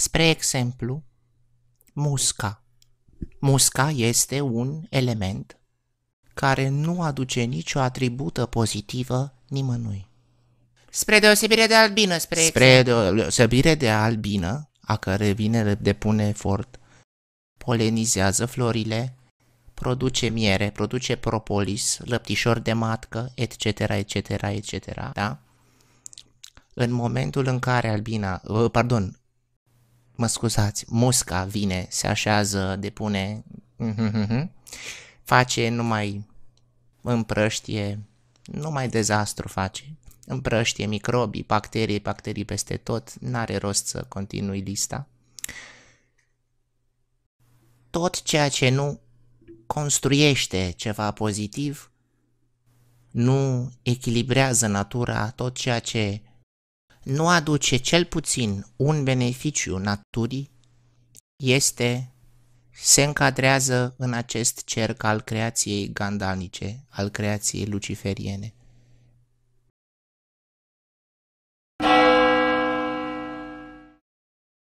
Spre exemplu, musca. Musca este un element care nu aduce nicio atribută pozitivă nimănui. Spre deosebire de albină, spre Spre deosebire de albină, a care vine depune efort, polenizează florile, produce miere, produce propolis, lăptișor de matcă, etc., etc., etc., da? În momentul în care albina, ă, pardon, mă scuzați, musca vine, se așează, depune, face numai împrăștie, numai dezastru face. Împrăștie microbii, bacterii, bacterii peste tot, n-are rost să continui lista. Tot ceea ce nu construiește ceva pozitiv, nu echilibrează natura, tot ceea ce nu aduce cel puțin un beneficiu naturii, este, se încadrează în acest cerc al creației gandalnice, al creației luciferiene.